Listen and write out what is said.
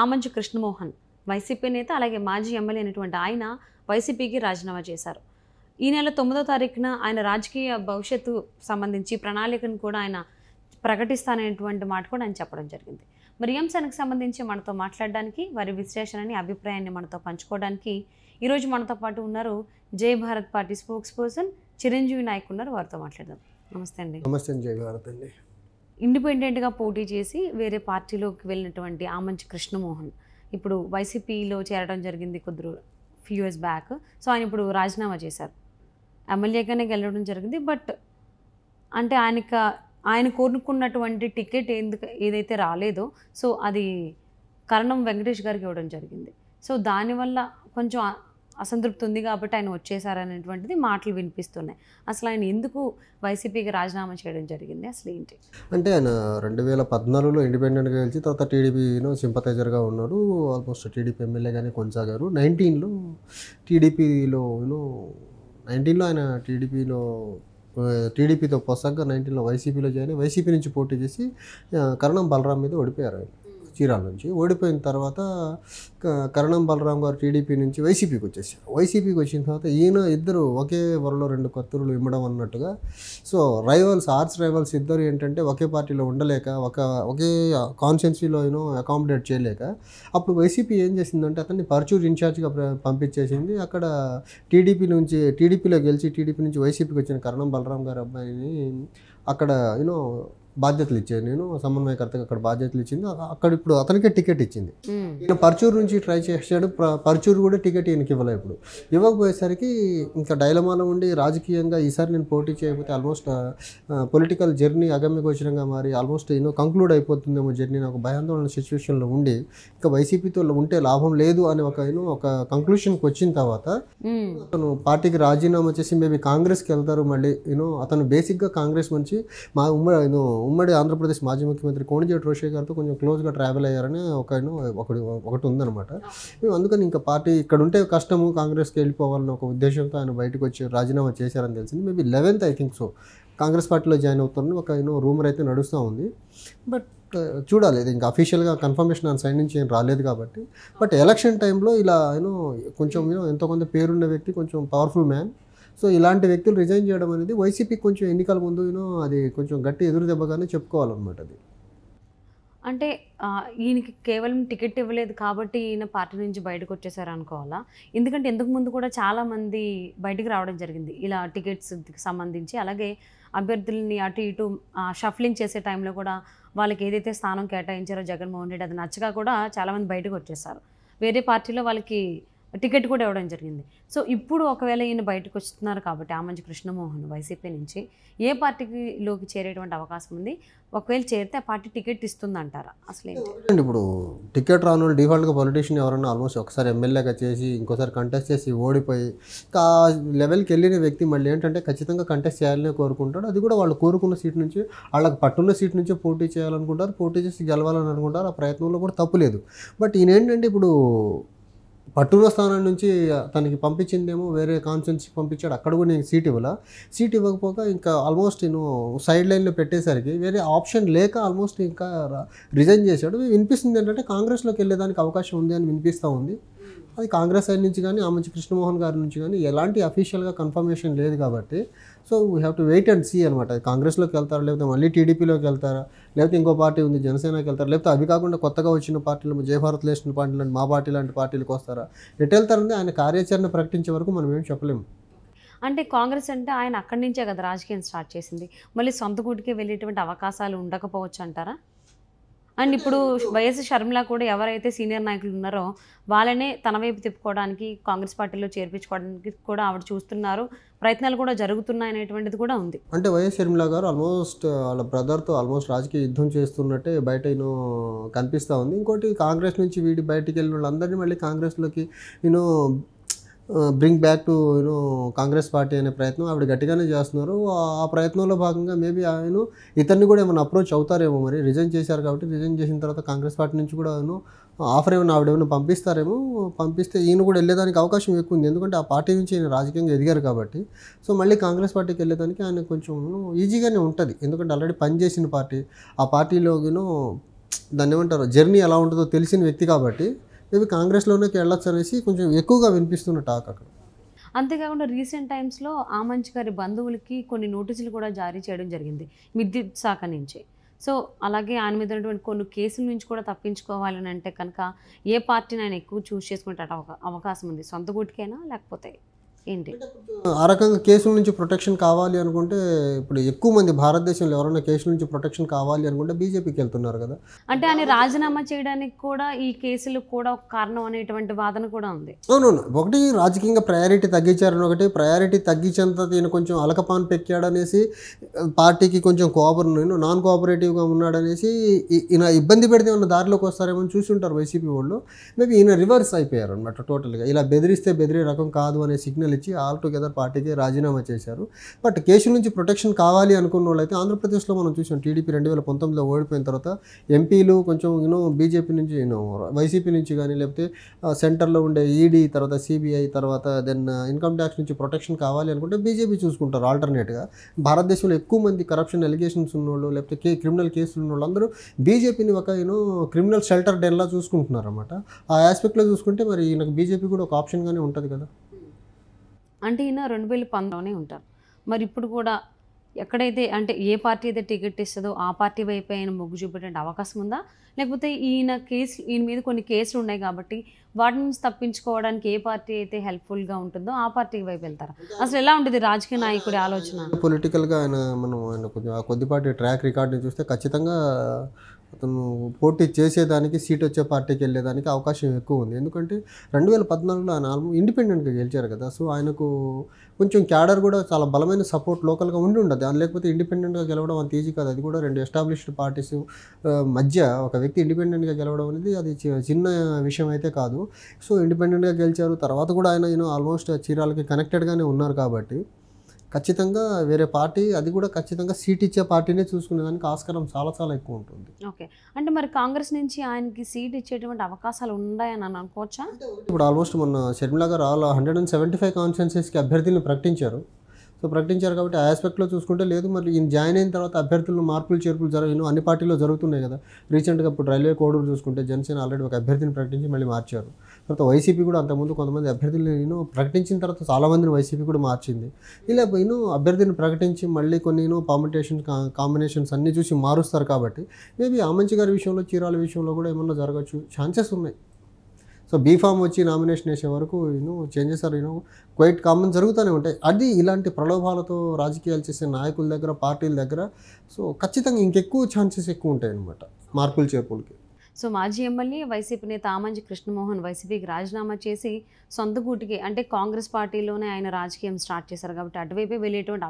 ఆమంజు Krishnamohan YCP నేత అలాగే మాజీ ఎమ్మెల్యే అయినటువంటి ఆయన వైసీపీకి రాజీనామా చేశారు ఈ నెల తొమ్మిదో తారీఖున ఆయన రాజకీయ భవిష్యత్తు సంబంధించి ప్రణాళికను కూడా ఆయన ప్రకటిస్తాననేటువంటి మాట కూడా ఆయన చెప్పడం జరిగింది మరి అంశానికి సంబంధించి మనతో మాట్లాడడానికి వారి విశ్లేషణని అభిప్రాయాన్ని మనతో పంచుకోవడానికి ఈరోజు మనతో పాటు ఉన్నారు Jai Bharat party spokesperson Chiranjeevi Naik ఉన్నారు వారితో మాట్లాడదాం నమస్తే అండి నమస్తే జై భారత్ అండి ఇండిపెండెంట్గా పోటీ చేసి వేరే పార్టీలోకి వెళ్ళినటువంటి ఆమంచి కృష్ణమోహన్ ఇప్పుడు వైసీపీలో చేరడం జరిగింది కొద్ది ఫ్యూ ఇయర్స్ బ్యాక్ సో ఆయన ఇప్పుడు రాజీనామా చేశారు ఎమ్మెల్యేగానే గెలవడం జరిగింది బట్ అంటే ఆయనక ఆయన కోరుకున్నటువంటి టికెట్ ఎందుకు ఏదైతే రాలేదో సో అది కరణం వెంకటేష్ గారికి ఇవ్వడం జరిగింది సో దానివల్ల కొంచెం అసంతృప్తి ఉంది కాబట్టి ఆయన వచ్చేసారనేటువంటిది మాటలు వినిపిస్తున్నాయి అసలు ఆయన ఎందుకు వైసీపీకి రాజీనామా చేయడం జరిగింది అసలు ఏంటి అంటే ఆయన రెండు వేల పద్నాలుగులో ఇండిపెండెంట్గా గెలిచి తర్వాత టీడీపీను సింపతైజర్గా ఉన్నాడు ఆల్మోస్ట్ టీడీపీ ఎమ్మెల్యేగానే కొనసాగారు నైన్టీన్లో టీడీపీలో నైన్టీన్లో ఆయన టీడీపీలో టీడీపీతో పొసగ్గా నైన్టీన్లో వైసీపీలో జాయిన్ వైసీపీ నుంచి పోటీ చేసి కరణం బలరాం మీద ఓడిపోయారు ఆయన చీరాల నుంచి ఓడిపోయిన తర్వాత కరణం బలరాం గారు టీడీపీ నుంచి వైసీపీకి వచ్చేసారు వైసీపీకి వచ్చిన తర్వాత ఈయన ఇద్దరు ఒకే వరలో రెండు కత్తులు ఇమ్మడం అన్నట్టుగా సో రైవల్స్ ఆర్ట్స్ రైవల్స్ ఇద్దరు ఏంటంటే ఒకే పార్టీలో ఉండలేక ఒక ఒకే కాన్స్టెన్సీలో అయినో అకామిడేట్ చేయలేక అప్పుడు వైసీపీ ఏం చేసిందంటే అతన్ని పర్చూర్ ఇన్ఛార్జ్గా పంపించేసింది అక్కడ టీడీపీ నుంచి టీడీపీలో గెలిచి టీడీపీ నుంచి వైసీపీకి వచ్చిన కరణం బలరాం గారు అబ్బాయిని అక్కడ యూనో బాధ్యతలు ఇచ్చాను నేను సమన్వయకర్తగా అక్కడ బాధ్యతలు ఇచ్చింది అక్కడ ఇప్పుడు అతనికే టికెట్ ఇచ్చింది ఈయన పర్చూరు నుంచి ట్రై చేశాడు పర్చూరు కూడా టికెట్ ఈయనకి ఇవ్వలే ఇప్పుడు ఇవ్వకపోయేసరికి ఇంకా డైలమాలో ఉండి రాజకీయంగా ఈసారి నేను పోటీ చేయకపోతే ఆల్మోస్ట్ పొలిటికల్ జర్నీ గోచరంగా మారి ఆల్మోస్ట్ ఎన్నో కంక్లూడ్ అయిపోతుందేమో జర్నీ ఒక భయాందోళన సిచ్యువేషన్లో ఉండి ఇంకా వైసీపీతో ఉంటే లాభం లేదు అని ఒక ఏమో ఒక కంక్లూషన్కి వచ్చిన తర్వాత అతను పార్టీకి రాజీనామా చేసి మేబీ కాంగ్రెస్కి వెళ్తారు మళ్ళీ యూనో అతను బేసిక్గా కాంగ్రెస్ నుంచి మా ఉమ్మడి ఉమ్మడి ఆంధ్రప్రదేశ్ మాజీ ముఖ్యమంత్రి కోణిజేటి రోషే గారితో కొంచెం క్లోజ్గా ట్రావెల్ అయ్యారని ఒక ఒకటి ఒకటి ఉందన్నమాట మేము అందుకని ఇంకా పార్టీ ఇక్కడ ఉంటే కష్టము కాంగ్రెస్కి వెళ్ళిపోవాలని ఒక ఉద్దేశంతో ఆయన బయటకు వచ్చి రాజీనామా చేశారని తెలిసింది maybe eleventh I think so Congress పార్టీలో జాయిన్ అవుతారని ఒక యూనో రూమర్ అయితే నడుస్తూ ఉంది బట్ చూడాలి ఇది ఇంకా అఫీషియల్గా కన్ఫర్మేషన్ ఆయన సైన్ నుంచి ఏం రాలేదు కాబట్టి బట్ ఎలక్షన్ టైంలో ఇలా యూనో కొంచెం ఎంతో కొంత పేరున్న వ్యక్తి కొంచెం పవర్ఫుల్ మ్యాన్ సో ఇలాంటి వ్యక్తులు రిజైన్ చేయడం అనేది వైసీపీ కొంచెం ఎన్నికల ముందు అది కొంచెం గట్టి ఎదురు దెబ్బగానే చెప్పుకోవాలన్నమాట అది అంటే ఈయనకి కేవలం టికెట్ ఇవ్వలేదు కాబట్టి ఈయన పార్టీ నుంచి బయటకు వచ్చేసారు అనుకోవాలా ఎందుకంటే ఇంతకు ముందు కూడా చాలామంది బయటకు రావడం జరిగింది ఇలా టికెట్స్ సంబంధించి అలాగే అభ్యర్థుల్ని అటు ఇటు షఫ్లింగ్ చేసే టైంలో కూడా వాళ్ళకి ఏదైతే స్థానం కేటాయించారో జగన్మోహన్ రెడ్డి అది నచ్చగా కూడా చాలామంది బయటకు వచ్చేసారు వేరే పార్టీలో వాళ్ళకి టికెట్ కూడా ఇవ్వడం జరిగింది సో ఇప్పుడు ఒకవేళ ఈయన బయటకు వస్తున్నారు కాబట్టి మంచి కృష్ణమోహన్ వైసీపీ నుంచి ఏ పార్టీలోకి చేరేటువంటి అవకాశం ఉంది ఒకవేళ చేరితే ఆ పార్టీ టికెట్ ఇస్తుందంటారా అసలు ఏంటి ఇప్పుడు టికెట్ రాను డిఫాల్ట్గా పొలిటీషియన్ ఎవరైనా ఆల్మోస్ట్ ఒకసారి ఎమ్మెల్యేగా చేసి ఇంకోసారి కంటెస్ట్ చేసి ఓడిపోయి ఆ లెవెల్కి వెళ్ళిన వ్యక్తి మళ్ళీ ఏంటంటే ఖచ్చితంగా కంటెస్ట్ చేయాలని కోరుకుంటాడు అది కూడా వాళ్ళు కోరుకున్న సీట్ నుంచి వాళ్ళకి పట్టున్న సీట్ నుంచి పోటీ చేయాలనుకుంటారు పోటీ చేసి గెలవాలని అనుకుంటారు ఆ ప్రయత్నంలో కూడా తప్పులేదు బట్ ఈయన ఏంటంటే ఇప్పుడు పట్టుల స్థానం నుంచి తనకి పంపించిందేమో వేరే కాన్స్టిట్యున్సీకి పంపించాడు అక్కడ కూడా నేను సీట్ ఇవ్వాల సీట్ ఇవ్వకపోక ఇంకా ఆల్మోస్ట్ నేను సైడ్ లైన్లో పెట్టేసరికి వేరే ఆప్షన్ లేక ఆల్మోస్ట్ ఇంకా రిజైన్ చేశాడు వినిపిస్తుంది ఏంటంటే కాంగ్రెస్లోకి వెళ్ళేదానికి అవకాశం ఉంది అని వినిపిస్తూ ఉంది అది కాంగ్రెస్ సైడ్ నుంచి కానీ మంచి కృష్ణమోహన్ గారి నుంచి కానీ ఎలాంటి అఫీషియల్గా కన్ఫర్మేషన్ లేదు కాబట్టి so we have to wait and see అనమాట కాంగ్రెస్లోకి వెళ్తారా లేకపోతే మళ్ళీ టీడీపీలోకి వెళ్తారా లేకపోతే ఇంకో పార్టీ ఉంది జనసేనకి వెళ్తారా లేకపోతే అవి కాకుండా కొత్తగా వచ్చిన పార్టీలు జయభారత్ లేచిన పార్టీ లాంటి మా పార్టీ లాంటి పార్టీలకు వస్తారా ఎటు వెళ్తారని ఆయన కార్యాచరణ ప్రకటించే వరకు మనం ఏం చెప్పలేము అంటే కాంగ్రెస్ అంటే ఆయన అక్కడి నుంచే కదా రాజకీయం స్టార్ట్ చేసింది మళ్ళీ సొంత గుడికి వెళ్ళేటువంటి అవకాశాలు ఉండకపోవచ్చు అంటారా అండ్ ఇప్పుడు వైఎస్ షర్మిల కూడా ఎవరైతే సీనియర్ నాయకులు ఉన్నారో వాళ్ళనే తన వైపు తిప్పుకోవడానికి కాంగ్రెస్ పార్టీలో చేర్పించుకోవడానికి కూడా ఆవిడ చూస్తున్నారు ప్రయత్నాలు కూడా జరుగుతున్నాయి అనేటువంటిది కూడా ఉంది అంటే వైఎస్ షర్మిల గారు ఆల్మోస్ట్ వాళ్ళ బ్రదర్తో ఆల్మోస్ట్ రాజకీయ యుద్ధం చేస్తున్నట్టే బయట నేను కనిపిస్తూ ఉంది ఇంకోటి కాంగ్రెస్ నుంచి వీడి బయటికి వెళ్ళిన వాళ్ళందరినీ మళ్ళీ కాంగ్రెస్లోకి నేను bring back to you know Congress party అనే ప్రయత్నం ఆవిడ గట్టిగానే చేస్తున్నారు ఆ ప్రయత్నంలో భాగంగా మేబీ ఆయన ఇతన్ని కూడా ఏమైనా అప్రోచ్ అవుతారేమో మరి రిజైన్ చేశారు కాబట్టి రిజైన్ చేసిన తర్వాత కాంగ్రెస్ పార్టీ నుంచి కూడా ఆయన ఆఫర్ ఏమైనా ఆవిడ ఏమైనా పంపిస్తారేమో పంపిస్తే ఈయన కూడా వెళ్ళేదానికి అవకాశం ఎక్కువ ఉంది ఎందుకంటే ఆ పార్టీ నుంచి ఆయన రాజకీయంగా ఎదిగారు కాబట్టి సో మళ్ళీ కాంగ్రెస్ పార్టీకి వెళ్ళేదానికి ఆయన కొంచెం ఈజీగానే ఉంటుంది ఎందుకంటే ఆల్రెడీ పనిచేసిన పార్టీ ఆ పార్టీలో దాన్ని ఏమంటారు జర్నీ ఎలా ఉంటుందో తెలిసిన వ్యక్తి కాబట్టి మేబీ కాంగ్రెస్లోనే వెళ్ళొచ్చు అనేసి కొంచెం ఎక్కువగా వినిపిస్తున్న టాక్ అక్కడ అంతేకాకుండా రీసెంట్ టైమ్స్లో ఆమంచ్ గారి బంధువులకి కొన్ని నోటీసులు కూడా జారీ చేయడం జరిగింది విద్యుత్ శాఖ నుంచి సో అలాగే ఆయన మీద ఉన్నటువంటి కొన్ని కేసుల నుంచి కూడా తప్పించుకోవాలని అంటే కనుక ఏ పార్టీని ఆయన ఎక్కువ చూస్ చేసుకునే అవకాశం ఉంది సొంత గుటికైనా లేకపోతే ఏంటి ఆ రకంగా కేసుల నుంచి ప్రొటెక్షన్ కావాలి అనుకుంటే ఇప్పుడు ఎక్కువ మంది భారతదేశంలో ఎవరైనా కేసుల నుంచి ప్రొటెక్షన్ కావాలి అనుకుంటే బీజేపీకి వెళ్తున్నారు కదా అంటే ఆయన రాజీనామా చేయడానికి కూడా ఈ కేసులు కూడా ఒక కారణం అనేటువంటి వాదన కూడా ఉంది అవునవును ఒకటి రాజకీయంగా ప్రయారిటీ తగ్గించారని ఒకటి ప్రయారిటీ తగ్గించేంత ఈయన కొంచెం అలకపాన్ పెట్టాడనేసి పార్టీకి కొంచెం కోఆపర్ నాన్ కోఆపరేటివ్గా ఉన్నాడనేసి ఈయన ఇబ్బంది పెడితే ఉన్న దారిలోకి వస్తారేమో చూసి ఉంటారు వైసీపీ వాళ్ళు మేబీ ఈయన రివర్స్ అయిపోయారు అనమాట టోటల్గా ఇలా బెదిరిస్తే బెదిరే రకం కాదు అనే సిగ్నల్ తెచ్చి ఆల్ టుగెదర్ పార్టీకి రాజీనామా చేశారు బట్ కేసు నుంచి ప్రొటెక్షన్ కావాలి అనుకున్న వాళ్ళైతే ఆంధ్రప్రదేశ్లో మనం చూసాం టీడీపీ రెండు వేల పంతొమ్మిదిలో ఓడిపోయిన తర్వాత ఎంపీలు కొంచెం యూనో బీజేపీ నుంచి యూనో వైసీపీ నుంచి కానీ లేకపోతే సెంటర్లో ఉండే ఈడీ తర్వాత సిబిఐ తర్వాత దెన్ ఇన్కమ్ ట్యాక్స్ నుంచి ప్రొటెక్షన్ కావాలి అనుకుంటే బీజేపీ చూసుకుంటారు ఆల్టర్నేట్గా భారతదేశంలో ఎక్కువ మంది కరప్షన్ ఎలిగేషన్స్ ఉన్నోళ్ళు లేకపోతే కే క్రిమినల్ కేసులు వాళ్ళు అందరూ బీజేపీని ఒక యూనో క్రిమినల్ షెల్టర్ డెన్లా చూసుకుంటున్నారు అనమాట ఆ ఆస్పెక్ట్లో చూసుకుంటే మరి ఈయనకు బీజేపీ కూడా ఒక ఆప్షన్గానే ఉంటుంది కదా అంటే ఈయన రెండు వేల పంతొమ్మిదిలోనే ఉంటారు మరి ఇప్పుడు కూడా ఎక్కడైతే అంటే ఏ పార్టీ అయితే టికెట్ ఇస్తుందో ఆ పార్టీ వైపు ఆయన మొగ్గు చూపేట అవకాశం ఉందా లేకపోతే ఈయన కేసు ఈయన మీద కొన్ని కేసులు ఉన్నాయి కాబట్టి వాటి నుంచి తప్పించుకోవడానికి ఏ పార్టీ అయితే హెల్ప్ఫుల్గా ఉంటుందో ఆ పార్టీ వైపు వెళ్తారా అసలు ఎలా ఉంటుంది రాజకీయ నాయకుడి ఆలోచన పొలిటికల్గా ఆయన మనం ఆయన కొంచెం కొద్దిపాటి ట్రాక్ రికార్డ్ని చూస్తే ఖచ్చితంగా అతను పోటీ చేసేదానికి సీట్ వచ్చే పార్టీకి వెళ్ళేదానికి అవకాశం ఎక్కువ ఉంది ఎందుకంటే రెండు వేల పద్నాలుగులో ఆయన ఆల్మో ఇండిపెండెంట్గా గెలిచారు కదా సో ఆయనకు కొంచెం క్యాడర్ కూడా చాలా బలమైన సపోర్ట్ లోకల్గా ఉండి ఉండదు అని లేకపోతే ఇండిపెండెంట్గా గెలవడం అంత ఈజీ కాదు అది కూడా రెండు ఎస్టాబ్లిష్డ్ పార్టీస్ మధ్య ఒక వ్యక్తి ఇండిపెండెంట్గా గెలవడం అనేది అది చిన్న విషయం అయితే కాదు సో ఇండిపెండెంట్గా గెలిచారు తర్వాత కూడా ఆయన ఆల్మోస్ట్ చీరాలకి కనెక్టెడ్గానే ఉన్నారు కాబట్టి ఖచ్చితంగా వేరే పార్టీ అది కూడా ఖచ్చితంగా సీట్ ఇచ్చే పార్టీనే చూసుకునేదానికి ఆస్కారం చాలా చాలా ఎక్కువ ఉంటుంది ఓకే అంటే మరి కాంగ్రెస్ నుంచి ఆయనకి సీట్ ఇచ్చేటువంటి అవకాశాలు ఉన్నాయని అనుకోవచ్చా ఇప్పుడు ఆల్మోస్ట్ మొన్న షర్మిలా గారు all hundred and seventy five కాన్స్టిట్యున్సీస్కి అభ్యర్థిని ప్రకటించారు సో ప్రకటించారు కాబట్టి ఆ ఆస్పెక్ట్లో చూసుకుంటే లేదు మరి ఈయన జాయిన్ అయిన తర్వాత అభ్యర్థులను మార్పులు చేర్పులు జరగను అన్ని పార్టీలో జరుగుతున్నాయి కదా రీసెంట్గా ఇప్పుడు రైల్వే కోడూరు చూసుకుంటే జనసేన ఆల్రెడీ ఒక అభ్యర్థిని ప్రకటించి మళ్ళీ మార్చారు తర్వాత వైసీపీ కూడా అంతకుముందు కొంతమంది అభ్యర్థులు నేను ప్రకటించిన తర్వాత చాలామందిని వైసీపీ కూడా మార్చింది ఇలా నేను అభ్యర్థిని ప్రకటించి మళ్ళీ కొన్ని కాంపిటేషన్ కాంబినేషన్స్ అన్నీ చూసి మారుస్తారు కాబట్టి మేబీ ఆమంచి గారి విషయంలో చీరాల విషయంలో కూడా ఏమన్నా జరగచ్చు ఛాన్సెస్ ఉన్నాయి సో బీఫామ్ వచ్చి నామినేషన్ వేసే వరకు you know changes are you know quite common జరుగుతూనే ఉంటాయి అది ఇలాంటి ప్రలోభాలతో రాజకీయాలు చేసే నాయకుల దగ్గర పార్టీల దగ్గర సో ఖచ్చితంగా ఇంకెక్కువ ఛాన్సెస్ ఎక్కువ ఉంటాయి అనమాట మార్పులు చేర్పులకి సో మాజీ ఎమ్మెల్యే వైసీపీ నేత ఆమంజి కృష్ణమోహన్ వైసీపీకి రాజీనామా చేసి సొంత గూటికి అంటే కాంగ్రెస్ పార్టీలోనే ఆయన రాజకీయం స్టార్ట్ చేశారు కాబట్టి అటువైపే వెళ్ళేటువంటి